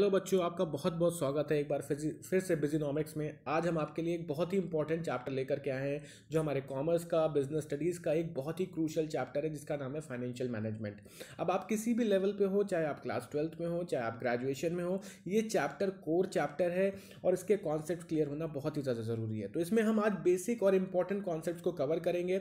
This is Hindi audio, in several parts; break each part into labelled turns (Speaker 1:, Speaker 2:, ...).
Speaker 1: हेलो बच्चों आपका बहुत बहुत स्वागत है एक बार फिर से बिजीनॉमिक्स में आज हम आपके लिए एक बहुत ही इंपॉर्टेंट चैप्टर लेकर के आए हैं जो हमारे कॉमर्स का बिजनेस स्टडीज़ का एक बहुत ही क्रूशल चैप्टर है जिसका नाम है फाइनेंशियल मैनेजमेंट अब आप किसी भी लेवल पे हो चाहे आप क्लास ट्वेल्थ में हो चाहे आप ग्रेजुएशन में हो ये चैप्टर कोर चैप्टर है और इसके कॉन्सेप्ट क्लियर होना बहुत ही ज़्यादा ज़रूरी है तो इसमें हम आज बेसिक और इम्पॉर्टेंट कॉन्सेप्ट को कवर करेंगे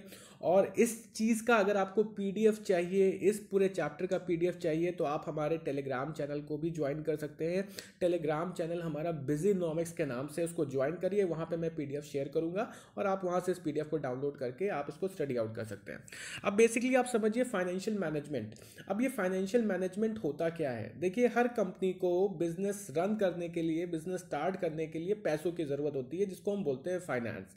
Speaker 1: और इस चीज़ का अगर आपको पी चाहिए इस पूरे चैप्टर का पी चाहिए तो आप हमारे टेलीग्राम चैनल को भी ज्वाइन कर सकते हैं सकते हैं टेलीग्राम चैनल हमारा बिजी नॉमिक्स के नाम से उसको ज्वाइन करिए वहाँ पर मैं पी शेयर करूँगा और आप वहाँ से इस पी को डाउनलोड करके आप इसको स्टडी आउट कर सकते हैं अब बेसिकली आप समझिए फाइनेंशियल मैनेजमेंट अब ये फाइनेंशियल मैनेजमेंट होता क्या है देखिए हर कंपनी को बिजनेस रन करने के लिए बिजनेस स्टार्ट करने के लिए पैसों की ज़रूरत होती है जिसको हम बोलते हैं फाइनेंस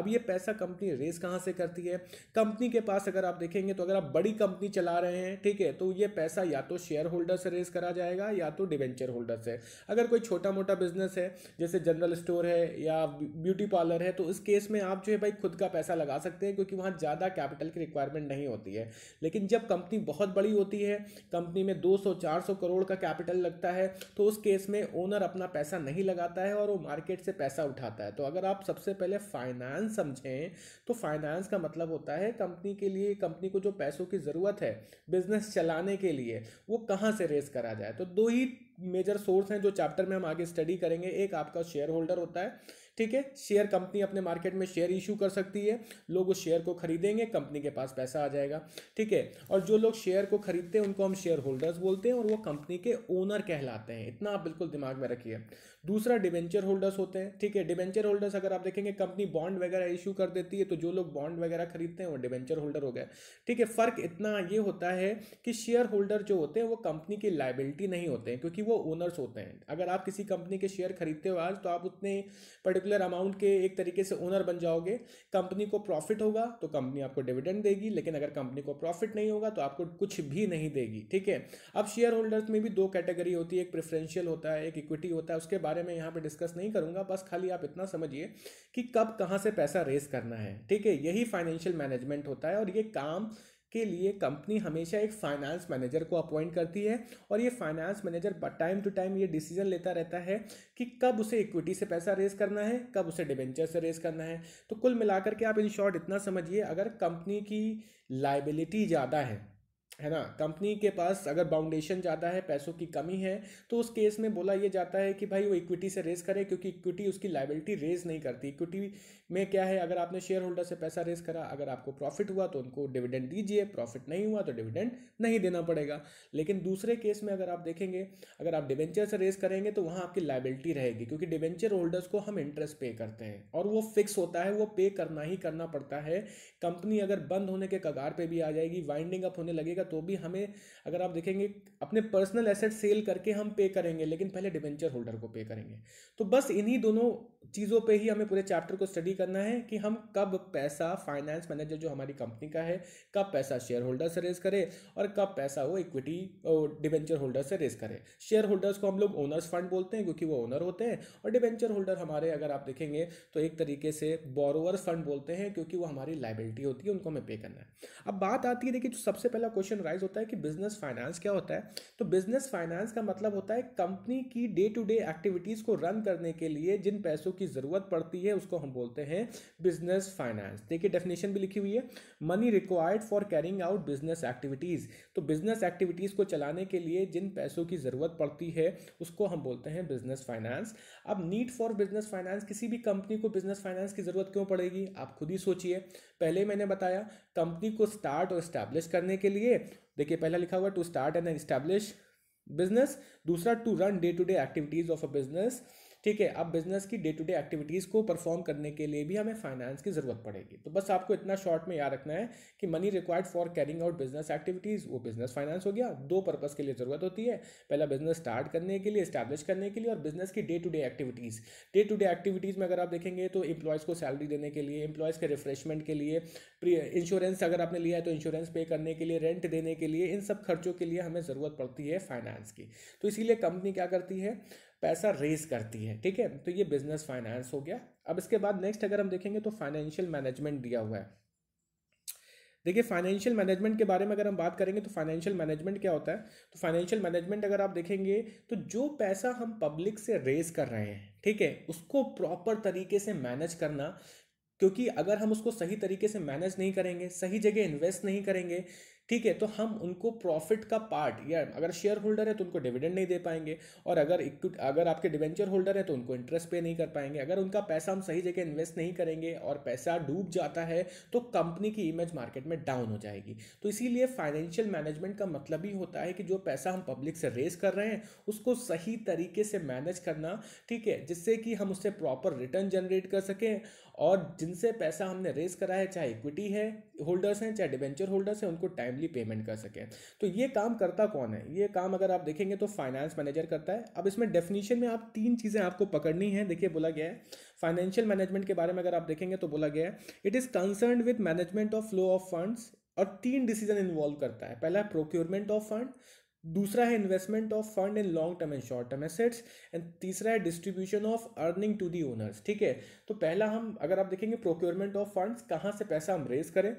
Speaker 1: अब ये पैसा कंपनी रेस कहाँ से करती है कंपनी के पास अगर आप देखेंगे तो अगर आप बड़ी कंपनी चला रहे हैं ठीक है तो ये पैसा या तो शेयर होल्डर से रेस करा जाएगा या तो डिवेंचर होल्डर प्रोडक्ट्स है अगर कोई छोटा मोटा बिजनेस है जैसे जनरल स्टोर है या ब्यूटी पार्लर है तो उस केस में आप जो है भाई खुद का पैसा लगा सकते हैं क्योंकि वहाँ ज़्यादा कैपिटल की रिक्वायरमेंट नहीं होती है लेकिन जब कंपनी बहुत बड़ी होती है कंपनी में दो सौ करोड़ का कैपिटल लगता है तो उस केस में ओनर अपना पैसा नहीं लगाता है और वो मार्केट से पैसा उठाता है तो अगर आप सबसे पहले फाइनेंस समझें तो फाइनेंस का मतलब होता है कंपनी के लिए कंपनी को जो पैसों की ज़रूरत है बिजनेस चलाने के लिए वो कहाँ से रेस करा जाए तो दो ही मेजर सोर्स हैं जो चैप्टर में हम आगे स्टडी करेंगे एक आपका शेयर होल्डर होता है ठीक है शेयर कंपनी अपने मार्केट में शेयर इशू कर सकती है लोग उस शेयर को खरीदेंगे कंपनी के पास पैसा आ जाएगा ठीक है और जो लोग शेयर को खरीदते हैं उनको हम शेयर होल्डर्स बोलते हैं और वो कंपनी के ओनर कहलाते हैं इतना आप बिल्कुल दिमाग में रखिए दूसरा डिवेंचर होल्डर्स होते हैं ठीक है डिवेंचर होल्डर्स अगर आप देखेंगे कंपनी बॉन्ड वगैरह इशू कर देती है तो जो लोग बॉन्ड वगैरह खरीदते हैं वो डिवेंचर होल्डर हो गए ठीक है फ़र्क इतना ये होता है कि शेयर होल्डर जो होते हैं वो कंपनी की लाइबिलिटी नहीं होते हैं क्योंकि वो ओनर्स होते हैं अगर आप किसी कंपनी के शेयर खरीदते हो आज तो आप उतने पर्टिकुलर पर्टिकुलर अमाउंट के एक तरीके से ओनर बन जाओगे कंपनी को प्रॉफिट होगा तो कंपनी आपको डिविडेंड देगी लेकिन अगर कंपनी को प्रॉफिट नहीं होगा तो आपको कुछ भी नहीं देगी ठीक है अब शेयर होल्डर्स में भी दो कैटेगरी होती है एक प्रेफरेंशियल होता है एक इक्विटी होता है उसके बारे में यहाँ पर डिस्कस नहीं करूँगा बस खाली आप इतना समझिए कि कब कहाँ से पैसा रेस करना है ठीक है यही फाइनेंशियल मैनेजमेंट होता है और ये काम के लिए कंपनी हमेशा एक फाइनेंस मैनेजर को अपॉइंट करती है और ये finance manager time to time ये डिसीजन लेता रहता है कि कब उसे इक्विटी से पैसा रेज करना है कब उसे डिबेंचर से रेज करना है तो कुल मिलाकर के आप इन शॉर्ट इतना समझिए अगर कंपनी की लाइबिलिटी ज़्यादा है है ना कंपनी के पास अगर बाउंडेशन ज़्यादा है पैसों की कमी है तो उस केस में बोला ये जाता है कि भाई वो इक्विटी से रेज़ करे क्योंकि इक्विटी उसकी लाइबिलिटी रेज़ नहीं करती इक्विटी में क्या है अगर आपने शेयर होल्डर से पैसा रेज़ करा अगर आपको प्रॉफिट हुआ तो उनको डिविडेंड दीजिए प्रॉफिट नहीं हुआ तो डिविडेंड नहीं देना पड़ेगा लेकिन दूसरे केस में अगर आप देखेंगे अगर आप डिवेंचर से रेज़ करेंगे तो वहाँ आपकी लाइबिलिटी रहेगी क्योंकि डिवेंचर होल्डर्स को हम इंटरेस्ट पे करते हैं और वो फिक्स होता है वो पे करना ही करना पड़ता है कंपनी अगर बंद होने के कगार पर भी आ जाएगी वाइंडिंग अप होने लगेगा तो भी हमें अगर आप देखेंगे अपने पर्सनल एसेट सेल करके हम पे करेंगे लेकिन पहले डिवेंचर होल्डर को पे करेंगे तो बस इन्हीं दोनों चीज़ों पे ही हमें पूरे चैप्टर को स्टडी करना है कि हम कब पैसा फाइनेंस मैनेजर जो हमारी कंपनी का है कब पैसा शेयर होल्डर से रेज करे और कब पैसा वो इक्विटी डिवेंचर होल्डर से रेज करे शेयर होल्डर्स को हम लोग ओनर्स फंड बोलते हैं क्योंकि वो ओनर होते हैं और डिवेंचर होल्डर हमारे अगर आप देखेंगे तो एक तरीके से बोरोवर्स फंड बोलते हैं क्योंकि वो हमारी लाइबिलिटी होती है उनको हमें पे करना है अब बात आती है देखिए जो सबसे पहला क्वेश्चन क्वेश्चन राइज होता है कि बिजनेस फाइनेंस क्या होता है तो बिजनेस फाइनेंस का मतलब होता है कंपनी की डे टू डे एक्टिविटीज़ को रन करने के लिए जिन पैसों की ज़रूरत पड़ती है उसको हम बोलते हैं बिजनेस फाइनेंस देखिए डेफिनेशन भी लिखी हुई है money required for carrying out business activities तो बिजनेस एक्टिविटीज़ को चलाने के लिए जिन पैसों की ज़रूरत पड़ती है उसको हम बोलते हैं बिजनेस फाइनेंस अब नीड फॉर बिजनेस फाइनेंस किसी भी कंपनी को बिजनेस फाइनेंस की ज़रूरत क्यों पड़ेगी आप खुद ही सोचिए पहले मैंने बताया कंपनी को स्टार्ट और इस्टेब्लिश करने के लिए देखिए पहला लिखा हुआ to start and establish business दूसरा to run day to day activities of a business ठीक है अब बिजनेस की डे टू डे एक्टिविटीज़ को परफॉर्म करने के लिए भी हमें फाइनेंस की ज़रूरत पड़ेगी तो बस आपको इतना शॉर्ट में याद रखना है कि money required for carrying out business activities वो बिजनेस फाइनेंस हो गया दो पर्पज़ के लिए ज़रूरत होती है पहला बिजनेस स्टार्ट करने के लिए स्टैब्लिश करने के लिए और बिजनेस की day to day activities day to day activities में अगर आप देखेंगे तो इंप्लॉयज़ को सैलरी देने के लिए इंप्लॉयज़ के रिफ्रेशमेंट के लिए इंश्योरेंस अगर आपने लिया है तो इंश्योरेंस पे करने के लिए रेंट देने के लिए इन सब खर्चों के लिए हमें ज़रूरत पड़ती है फाइनेंस की तो इसीलिए कंपनी क्या करती है पैसा रेज करती है ठीक है तो ये बिजनेस फाइनेंस हो गया अब इसके बाद नेक्स्ट अगर हम देखेंगे तो फाइनेंशियल मैनेजमेंट दिया हुआ है देखिए फाइनेंशियल मैनेजमेंट के बारे में अगर हम बात करेंगे तो फाइनेंशियल मैनेजमेंट क्या होता है तो फाइनेंशियल मैनेजमेंट अगर आप देखेंगे तो जो पैसा हम पब्लिक से रेज कर रहे हैं ठीक है उसको प्रॉपर तरीके से मैनेज करना क्योंकि अगर हम उसको सही तरीके से मैनेज नहीं करेंगे सही जगह इन्वेस्ट नहीं करेंगे ठीक है तो हम उनको प्रॉफिट का पार्ट या अगर शेयर होल्डर है तो उनको डिविडेंड नहीं दे पाएंगे और अगर अगर आपके डिवेंचर होल्डर है तो उनको इंटरेस्ट पे नहीं कर पाएंगे अगर उनका पैसा हम सही जगह इन्वेस्ट नहीं करेंगे और पैसा डूब जाता है तो कंपनी की इमेज मार्केट में डाउन हो जाएगी तो इसीलिए फाइनेंशियल मैनेजमेंट का मतलब ही होता है कि जो पैसा हम पब्लिक से रेज कर रहे हैं उसको सही तरीके से मैनेज करना ठीक है जिससे कि हम उससे प्रॉपर रिटर्न जनरेट कर सकें और जिनसे पैसा हमने रेस करा है चाहे इक्विटी है होल्डर्स हैं चाहे डिवेंचर होल्डर्स हैं उनको टाइमली पेमेंट कर सकें तो ये काम करता कौन है ये काम अगर आप देखेंगे तो फाइनेंस मैनेजर करता है अब इसमें डेफिनेशन में आप तीन चीज़ें आपको पकड़नी है देखिए बोला गया है फाइनेंशियल मैनेजमेंट के बारे में अगर आप देखेंगे तो बोला गया है it is concern with management of flow of funds और तीन डिसीजन इन्वॉल्व करता है पहला प्रोक्योरमेंट ऑफ फंड दूसरा है investment of fund in long term and short term assets and तीसरा है distribution of earning to the owners ठीक है तो पहला हम अगर आप देखेंगे प्रोक्योरमेंट ऑफ फंड्स कहाँ से पैसा हम रेज करें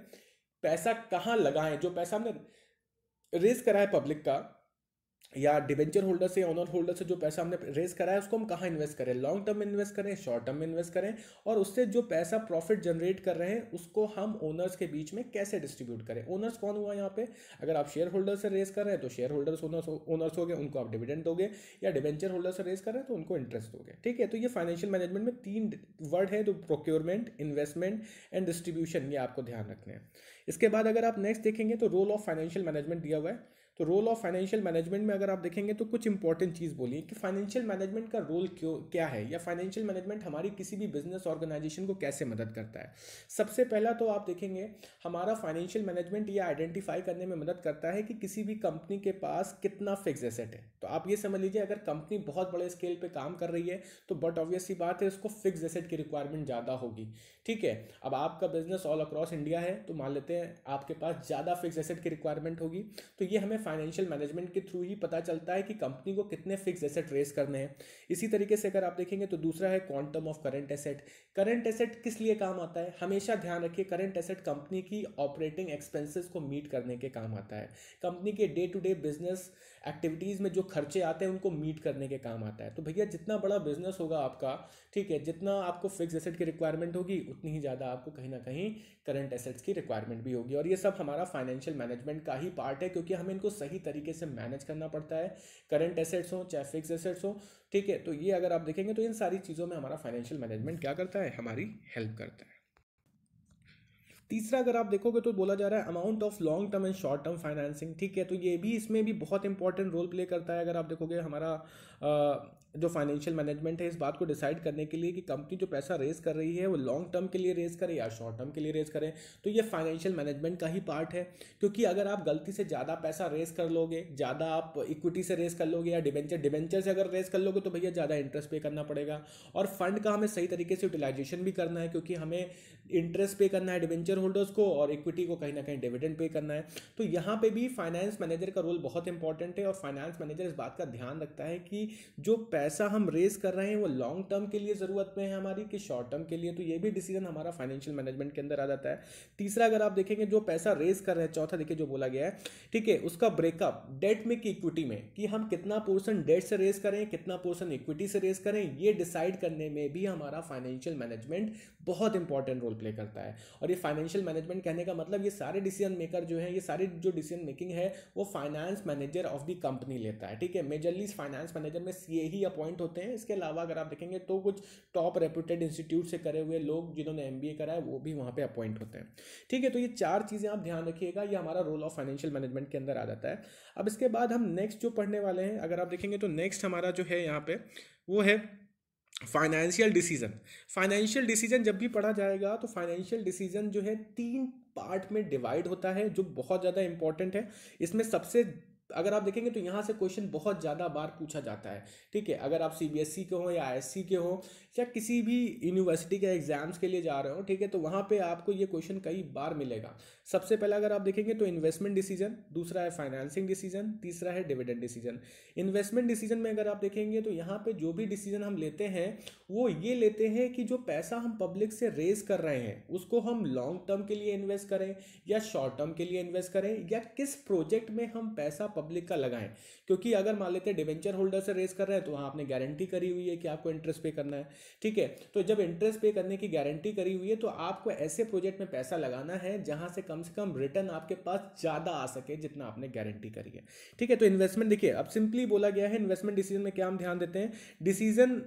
Speaker 1: पैसा कहाँ लगाएं जो पैसा हमने रेज करा है पब्लिक का या डिवेंचर होल्डर से ऑनर होल्डर से जो पैसा हमने रेज करा है उसको हम कहाँ इन्वेस्ट करें लॉन्ग टर्म इन्वेस्ट करें शॉर्ट टर्म इन्वेस्ट करें और उससे जो पैसा प्रॉफिट जनरेट कर रहे हैं उसको हम ओनर्स के बीच में कैसे डिस्ट्रीब्यूट करें ओनर्स कौन हुआ यहाँ पे अगर आप शेयर होल्डर से रेज कर रहे हैं तो शेयर होल्डर्स ओनर्स ओनर्स हो गए उनको आप डिविडेंड दोगे या डिवेंचर होल्डर से रेज कर रहे हैं तो उनको इंटरेस्ट दोगे ठीक है तो ये फाइनेंशियल मैनेजमेंट में तीन वर्ड है तो प्रोक्योरमेंट इन्वेस्टमेंट एंड डिस्ट्रीब्यूशन ये आपको ध्यान रखना है इसके बाद अगर आप नेक्स्ट देखेंगे तो रोल ऑफ फाइनेंशियल मैनेजमेंट दिया हुआ है तो रोल ऑफ फाइनेंशियल मैनेजमेंट में अगर आप देखेंगे तो कुछ इंपॉर्टेंट चीज़ बोलिए कि फाइनेंशियल मैनेजमेंट का रोल क्यों क्या है या फाइनेंशियल मैनेजमेंट हमारी किसी भी बिजनेस ऑर्गेनाइजेशन को कैसे मदद करता है सबसे पहला तो आप देखेंगे हमारा फाइनेंशियल मैनेजमेंट ये आइडेंटिफाई करने में मदद करता है कि किसी भी कंपनी के पास कितना फिक्स एसेट है तो आप ये समझ लीजिए अगर कंपनी बहुत बड़े स्केल पर काम कर रही है तो बट ऑब्वियस ही बात है उसको फिक्स एसेट की रिक्वायरमेंट ज़्यादा होगी ठीक है अब आपका बिजनेस ऑल अक्रॉस इंडिया है तो मान लेते हैं आपके पास ज़्यादा फिक्स एसेट की रिक्वायरमेंट होगी तो ये हमें फाइनेंशियल मैनेजमेंट के थ्रू ही पता चलता है कि कंपनी को कितने फिक्स एसेट रेस करने हैं इसी तरीके से अगर आप देखेंगे तो दूसरा है quantum of current asset current asset किस लिए काम आता है हमेशा ध्यान रखिए करंट एसेट कंपनी की ऑपरेटिंग एक्सपेंसेस को मीट करने के काम आता है कंपनी के day to day business activities में जो खर्चे आते हैं उनको मीट करने के काम आता है तो भैया जितना बड़ा बिजनेस होगा आपका ठीक है जितना आपको फिक्स एसेट की रिक्वायरमेंट होगी उतनी ही ज़्यादा आपको कहीं ना कहीं करंट एसेट्स की रिक्वायरमेंट भी होगी और ये सब हमारा फाइनेंशियल मैनेजमेंट का ही पार्ट है क्योंकि हमें इनको सही तरीके से मैनेज करना पड़ता है करंट एसेट्स हो चाहे फिक्स एसेट्स हो ठीक है तो ये अगर आप देखेंगे तो इन सारी चीज़ों में हमारा फाइनेंशियल मैनेजमेंट क्या करता है हमारी हेल्प करता है तीसरा अगर आप देखोगे तो बोला जा रहा है amount of long term and short term financing ठीक है तो ये भी इसमें भी बहुत इंपॉर्टेंट रोल प्ले करता है अगर आप देखोगे हमारा जो फाइनेंशियल मैनेजमेंट है इस बात को डिसाइड करने के लिए कि कंपनी जो पैसा रेज कर रही है वो लॉन्ग टर्म के लिए रेज करें या शॉर्ट टर्म के लिए रेज करें तो ये फाइनेंशियल मैनेजमेंट का ही पार्ट है क्योंकि अगर आप गलती से ज़्यादा पैसा रेज कर लोगे ज़्यादा आप इक्विटी से रेज कर लोगे या डिवेंचर डिवेंचर से अगर रेज कर लोगे तो भैया ज़्यादा इंटरेस्ट पे करना पड़ेगा और फंड का हमें सही तरीके से यूटिलाइजेशन भी करना है क्योंकि हमें इंटरेस्ट पे करना है डिवेंचर होल्डर्स को और इक्विटी को कहीं ना कहीं डिविडेंड पे करना है तो यहाँ पे भी फाइनेंस मैनेजर का रोल बहुत इंपॉर्टेंट है और फाइनेंस मैनेजर इस बात का ध्यान रखता है कि जो पैसा हम रेज कर रहे हैं वो लॉन्ग टर्म के लिए ज़रूरत में है हमारी कि शॉर्ट टर्म के लिए तो ये भी डिसीजन हमारा फाइनेंशियल मैनेजमेंट के अंदर आ जाता है तीसरा अगर आप देखेंगे जो पैसा रेज कर रहे हैं चौथा देखिए जो बोला गया है ठीक है उसका ब्रेकअप डेट में कि इक्विटी में कि हम कितना पोर्सन डेट से रेज करें कितना पोर्सन इक्विटी से रेज करें ये डिसाइड करने में भी हमारा फाइनेंशियल मैनेजमेंट बहुत इंपॉर्टेंट रोल प्ले करता है और ये फाइनेंशियल मैनेजमेंट कहने का मतलब ये सारे डिसीजन मेकर जो है ये सारी जो डिसीजन मेकिंग है वो finance manager of the company लेता है ठीक है मेजरली फाइनेंस मैनेजर में सी ही अपॉइंट होते हैं इसके अलावा अगर आप देखेंगे तो कुछ टॉप रेप्यूटेड इंस्टीट्यूट से करे हुए लोग जिन्होंने एम करा है वो भी वहाँ पर अपॉइंट होते हैं ठीक है तो ये चार चीज़ें आप ध्यान रखिएगा ये हमारा रोल ऑफ फाइनेंशियल मैनेजमेंट के अंदर आ जाता है अब इसके बाद हम नेक्स्ट जो पढ़ने वाले हैं अगर आप देखेंगे तो नेक्स्ट हमारा जो है यहाँ पे वो है फाइनेंशियल डिसीजन फाइनेंशियल डिसीजन जब भी पढ़ा जाएगा तो फाइनेंशियल डिसीजन जो है तीन पार्ट में डिवाइड होता है जो बहुत ज़्यादा इंपॉर्टेंट है इसमें सबसे अगर आप देखेंगे तो यहाँ से क्वेश्चन बहुत ज़्यादा बार पूछा जाता है ठीक है अगर आप सी e के हों या आई के हों या किसी भी यूनिवर्सिटी के एग्जाम्स के लिए जा रहे हो ठीक है तो वहाँ पर आपको ये क्वेश्चन कई बार मिलेगा सबसे पहला अगर आप देखेंगे तो इन्वेस्टमेंट डिसीजन दूसरा है फाइनेंसिंग डिसीजन तीसरा है डिविडेंड डिसीजन इन्वेस्टमेंट डिसीजन में अगर आप देखेंगे तो यहाँ पर जो भी डिसीजन हम लेते हैं वो ये लेते हैं कि जो पैसा हम पब्लिक से रेज कर रहे हैं उसको हम लॉन्ग टर्म के लिए इन्वेस्ट करें या शॉर्ट टर्म के लिए इन्वेस्ट करें या किस प्रोजेक्ट में हम पैसा पब्लिक का लगाएं क्योंकि अगर मान लेते हैं डिवेंचर होल्डर से रेस कर रहे हैं तो वहाँ आपने गारंटी करी हुई है कि आपको इंटरेस्ट पे करना है ठीक है तो जब इंटरेस्ट पे करने की गारंटी करी हुई है तो आपको ऐसे प्रोजेक्ट में पैसा लगाना है जहाँ से कम से कम रिटर्न आपके पास ज़्यादा आ सके जितना आपने गारंटी करी है ठीक है तो इन्वेस्टमेंट देखिए अब सिंपली बोला गया है इन्वेस्टमेंट डिसीजन में क्या हम ध्यान देते हैं डिसीजन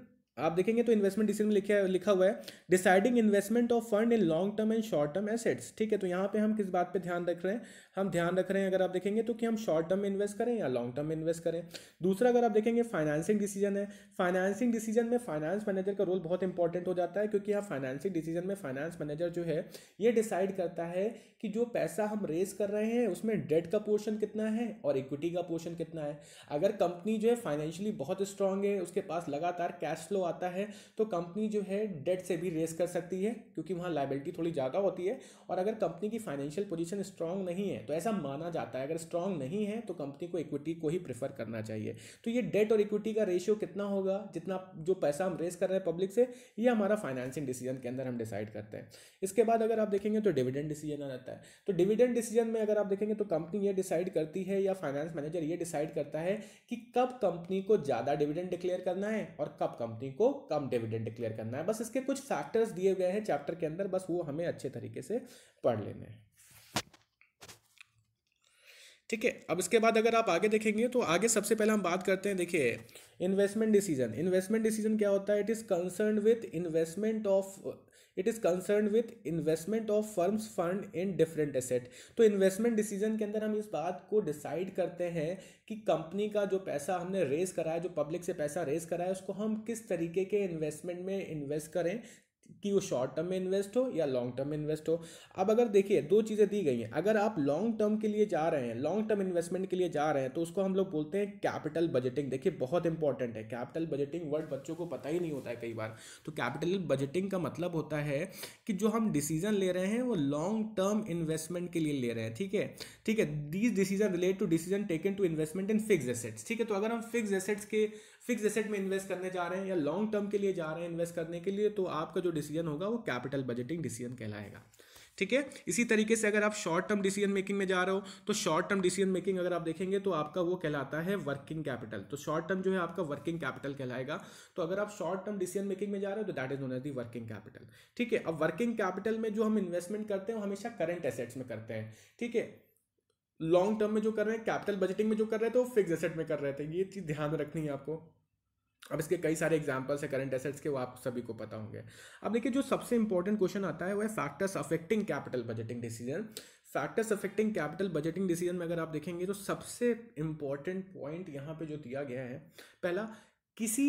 Speaker 1: आप देखेंगे तो इन्वेस्टमेंट डिसीजन में लिखा लिखा हुआ है deciding investment of fund in long term and short term assets ठीक है तो यहाँ पे हम किस बात पे ध्यान रख रहे हैं हम ध्यान रख रहे हैं अगर आप देखेंगे तो कि हम शॉर्ट टर्म में इन्वेस्ट करें या लॉन्ग टर्म में इन्वेस्ट करें दूसरा अगर आप देखेंगे फाइनेंसिंग डिसीजन है फाइनेंसिंग डिसीजन में फाइनेंस मैनेजर का रोल बहुत इंपॉर्टेंट हो जाता है क्योंकि यहाँ फाइनेंसिंग डिसीजन में फाइनेंस मैनेजर जो है ये डिसाइड करता है कि जो पैसा हम रेज कर रहे हैं उसमें डेट का पोर्शन कितना है और इक्विटी का पोर्शन कितना है अगर कंपनी जो है फाइनेंशियली बहुत स्ट्रांग है उसके पास लगातार कैश फ्लो आता है तो कंपनी जो है डेट से भी रेस कर सकती है क्योंकि वहाँ लाइबिलिटी थोड़ी ज़्यादा होती है और अगर कंपनी की फाइनेंशियल पोजिशन स्ट्रांग नहीं है तो ऐसा माना जाता है अगर स्ट्रांग नहीं है तो कंपनी को इक्विटी को ही प्रेफर करना चाहिए तो ये डेट और इक्विटी का रेशियो कितना होगा जितना जो पैसा हम रेस कर रहे हैं पब्लिक से ये हमारा फाइनेंसिंग डिसीजन के अंदर हम डिसाइड करते हैं इसके बाद अगर आप देखेंगे तो डिविडेंड डिसीजन आ जाता है तो डिविडेंड डिसीजन में अगर आप देखेंगे तो कंपनी ये डिसाइड करती है या फाइनेंस मैनेजर ये डिसाइड करता है कि कब कंपनी को ज़्यादा डिविडेंड डिक्लेयर करना है और कब कंपनी को कम डिविडेंड डिक्लेयर करना है बस इसके कुछ फैक्टर्स दिए गए हैं चैप्टर के अंदर बस वो हमें अच्छे तरीके से पढ़ लेने हैं ठीक है अब इसके बाद अगर आप आगे देखेंगे तो आगे सबसे पहले हम बात करते हैं देखिए इन्वेस्टमेंट डिसीजन इन्वेस्टमेंट डिसीजन क्या होता है it is concern with investment of it is concern with investment of firms fund in different asset तो इन्वेस्टमेंट डिसीजन के अंदर हम इस बात को डिसाइड करते हैं कि कंपनी का जो पैसा हमने रेज करा है जो पब्लिक से पैसा रेज करा है उसको हम किस तरीके के इन्वेस्टमेंट में इन्वेस्ट करें कि वो शॉर्ट टर्म में इन्वेस्ट हो या लॉन्ग टर्म में इन्वेस्ट हो अब अगर देखिए दो चीज़ें दी गई हैं अगर आप लॉन्ग टर्म के लिए जा रहे हैं लॉन्ग टर्म इन्वेस्टमेंट के लिए जा रहे हैं तो उसको हम लोग बोलते हैं कैपिटल बजटिंग देखिए बहुत इंपॉर्टेंट है कैपिटल बजटिंग वर्ड बच्चों को पता ही नहीं होता है कई बार तो कैपिटल बजटिंग का मतलब होता है कि जो हम डिसीजन ले रहे हैं वो लॉन्ग टर्म इन्वेस्टमेंट के लिए ले रहे हैं ठीक है ठीक है these decision relate to decision taken to investment in fix assets ठीक है तो अगर हम फिक्स एसेट्स के फिक्स एसेट में इन्वेस्ट करने जा रहे हैं या लॉन्ग टर्म के लिए जा रहे हैं इन्वेस्ट करने के लिए तो आपका जो डिसीजन होगा वो कैपिटल बजटिंग डिसीजन कहलाएगा ठीक है इसी तरीके से अगर आप शॉर्ट टर्म डिसीजन मेकिंग में जा रहे हो तो शॉर्ट टर्म डिसीजन मेकिंग अगर आप देखेंगे तो आपका वो कहलाता है वर्किंग कैपिटल तो शॉर्ट टर्म जो है आपका वर्किंग कैपिटल कहलाएगा तो अगर आप शॉर्ट टर्म डिसीजन मेकिंग में जा रहे हो तो that is known as the working capital ठीक है अब वर्किंग कैपिटल में जो हम इन्वेस्टमेंट करते हैं हमेशा करंट एसेट्स में करते हैं ठीक है लॉन्ग टर्म में जो कर रहे हैं कैपिटल बजटिंग में जो कर रहे थे तो वो फिक्स एसेट में कर रहे थे तो ये चीज़ ध्यान रखनी है आपको अब इसके कई सारे एग्जाम्पल्स हैं करंट एसेट्स के वो आप सभी को पता होंगे अब देखिए जो सबसे इंपॉर्टेंट क्वेश्चन आता है वो है factors affecting capital budgeting decision factors affecting capital budgeting decision में अगर आप देखेंगे तो सबसे इंपॉर्टेंट पॉइंट यहाँ पे जो दिया गया है पहला किसी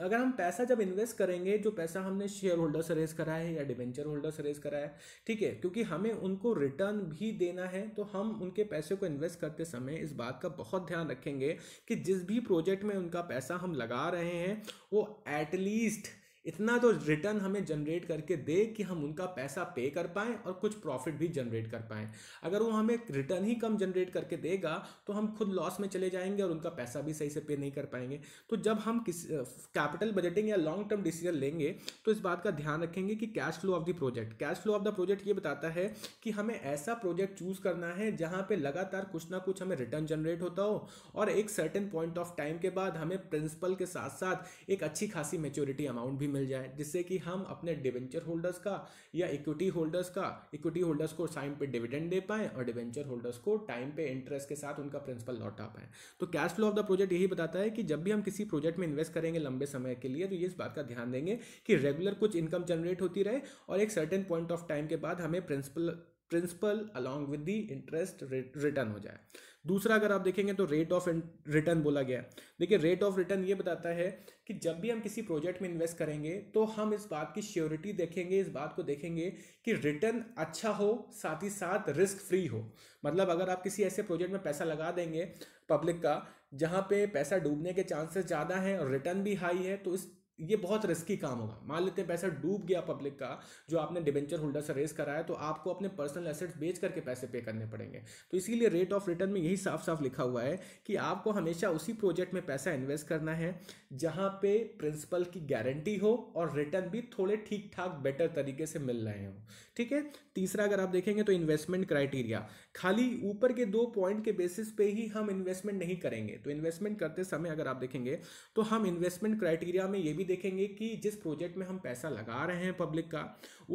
Speaker 1: अगर हम पैसा जब इन्वेस्ट करेंगे जो पैसा हमने शेयर होल्डर से रेज करा है या डिवेंचर होल्डर से रेज करा है ठीक है क्योंकि हमें उनको रिटर्न भी देना है तो हम उनके पैसे को इन्वेस्ट करते समय इस बात का बहुत ध्यान रखेंगे कि जिस भी प्रोजेक्ट में उनका पैसा हम लगा रहे हैं वो एटलीस्ट इतना तो रिटर्न हमें जनरेट करके दे कि हम उनका पैसा पे कर पाएँ और कुछ प्रॉफिट भी जनरेट कर पाएँ अगर वो हमें रिटर्न ही कम जनरेट करके देगा तो हम खुद लॉस में चले जाएंगे और उनका पैसा भी सही से पे नहीं कर पाएंगे तो जब हम किस कैपिटल बजटिंग या लॉन्ग टर्म डिसीजन लेंगे तो इस बात का ध्यान रखेंगे कि cash flow of the project cash flow of the project ये बताता है कि हमें ऐसा प्रोजेक्ट चूज़ करना है जहाँ पर लगातार कुछ ना कुछ हमें रिटर्न जनरेट होता हो और एक सर्टन पॉइंट ऑफ टाइम के बाद हमें प्रिंसिपल के साथ साथ एक अच्छी खासी मेच्योरिटी अमाउंट भी मिल जाए जिससे कि हम अपने डिवेंचर होल्डर्स का या इक्विटी होल्डर्स का इक्विटी होल्डर्स को टाइम पे डिविडेंड दे पाएँ और डिवेंचर होल्डर्स को टाइम पे इंटरेस्ट के साथ उनका प्रिंसिपल लौटा पाएँ तो cash flow of the project यही बताता है कि जब भी हम किसी प्रोजेक्ट में इन्वेस्ट करेंगे लंबे समय के लिए तो ये इस बात का ध्यान देंगे कि रेगुलर कुछ इनकम जनरेट होती रहे और एक सर्टेन पॉइंट ऑफ टाइम के बाद हमें principal principal along with the interest return हो जाए दूसरा अगर आप देखेंगे तो रेट ऑफ रिटर्न बोला गया देखिए रेट ऑफ रिटर्न ये बताता है कि जब भी हम किसी प्रोजेक्ट में इन्वेस्ट करेंगे तो हम इस बात की श्योरिटी देखेंगे इस बात को देखेंगे कि रिटर्न अच्छा हो साथ ही साथ रिस्क फ्री हो मतलब अगर आप किसी ऐसे प्रोजेक्ट में पैसा लगा देंगे पब्लिक का जहाँ पे पैसा डूबने के चांसेस ज़्यादा हैं और रिटर्न भी हाई है तो इस ये बहुत रिस्की काम होगा मान लेते हैं पैसा डूब गया पब्लिक का जो आपने डिबेंचर होल्डर से रेस कराया तो आपको अपने पर्सनल एसेट्स बेच करके पैसे पे करने पड़ेंगे तो इसीलिए रेट ऑफ रिटर्न में यही साफ साफ लिखा हुआ है कि आपको हमेशा उसी प्रोजेक्ट में पैसा इन्वेस्ट करना है जहाँ पे प्रिंसिपल की गारंटी हो और रिटर्न भी थोड़े ठीक ठाक बेटर तरीके से मिल रहे हो ठीक है तीसरा अगर आप देखेंगे तो इन्वेस्टमेंट क्राइटेरिया खाली ऊपर के दो पॉइंट के बेसिस पे ही हम इन्वेस्टमेंट नहीं करेंगे तो इन्वेस्टमेंट करते समय अगर आप देखेंगे तो हम इन्वेस्टमेंट क्राइटेरिया में ये भी देखेंगे कि जिस प्रोजेक्ट में हम पैसा लगा रहे हैं पब्लिक का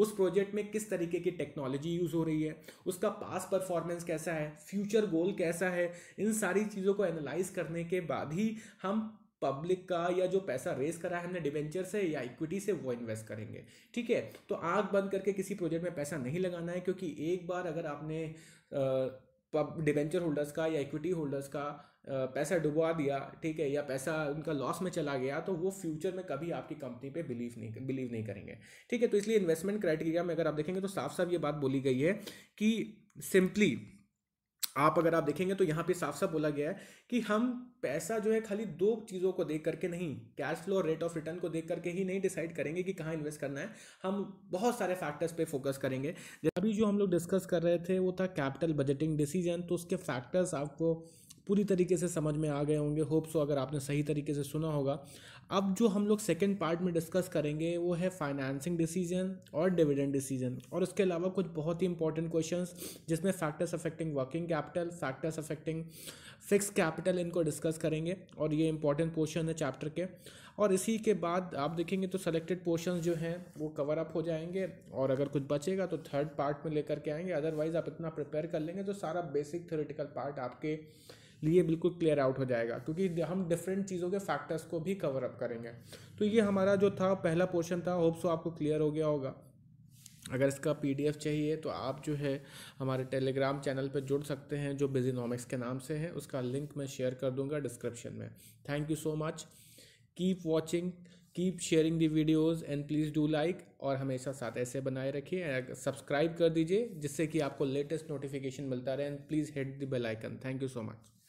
Speaker 1: उस प्रोजेक्ट में किस तरीके की टेक्नोलॉजी यूज़ हो रही है उसका पास परफॉर्मेंस कैसा है फ्यूचर गोल कैसा है इन सारी चीज़ों को एनालाइज करने के बाद ही हम पब्लिक का या जो पैसा रेस करा है हमने डिवेंचर से या इक्विटी से वो इन्वेस्ट करेंगे ठीक है तो आंख बंद करके किसी प्रोजेक्ट में पैसा नहीं लगाना है क्योंकि एक बार अगर आपने आ, डिबेंचर होल्डर्स का या इक्विटी होल्डर्स का पैसा डुबवा दिया ठीक है या पैसा उनका लॉस में चला गया तो वो फ्यूचर में कभी आपकी कंपनी पे बिलीव नहीं बिलीव नहीं करेंगे ठीक है तो इसलिए इन्वेस्टमेंट क्राइटेरिया में अगर आप देखेंगे तो साफ साफ ये बात बोली गई है कि सिंपली आप अगर आप देखेंगे तो यहाँ पे साफ साफ बोला गया है कि हम पैसा जो है खाली दो चीज़ों को देख करके नहीं कैश फ्लो और रेट ऑफ रिटर्न को देख करके ही नहीं डिसाइड करेंगे कि कहाँ इन्वेस्ट करना है हम बहुत सारे फैक्टर्स पे फोकस करेंगे अभी जो हम लोग डिस्कस कर रहे थे वो था कैपिटल बजटिंग डिसीजन तो उसके फैक्टर्स आपको पूरी तरीके से समझ में आ गए होंगे होप सो अगर आपने सही तरीके से सुना होगा अब जो हम लोग सेकेंड पार्ट में डिस्कस करेंगे वो है फाइनेंसिंग डिसीजन और डिविडेंड डिसीजन और उसके अलावा कुछ बहुत ही इंपॉर्टेंट क्वेश्चन जिसमें factors affecting working capital factors affecting fix capital इनको डिस्कस करेंगे और ये इंपॉर्टेंट पोर्शन है चैप्टर के और इसी के बाद आप देखेंगे तो सेलेक्टेड पोर्शन जो हैं वो कवर अप हो जाएंगे और अगर कुछ बचेगा तो थर्ड पार्ट में लेकर के आएंगे अदरवाइज़ आप इतना प्रिपेयर कर लेंगे तो सारा बेसिक थ्योरेटिकल पार्ट आपके लिए बिल्कुल क्लियर आउट हो जाएगा क्योंकि हम डिफरेंट चीज़ों के फैक्टर्स को भी कवर अप करेंगे तो ये हमारा जो था पहला पोर्शन था होप्स आपको क्लियर हो गया होगा अगर इसका पीडीएफ चाहिए तो आप जो है हमारे टेलीग्राम चैनल पर जुड़ सकते हैं जो बिजीनॉमिक्स के नाम से है उसका लिंक मैं शेयर कर दूंगा डिस्क्रिप्शन में thank you so much keep watching keep sharing the videos and please do like और हमेशा साथ ऐसे बनाए रखिए सब्सक्राइब कर दीजिए जिससे कि आपको लेटेस्ट नोटिफिकेशन मिलता रहे and please hit the bell icon thank you so much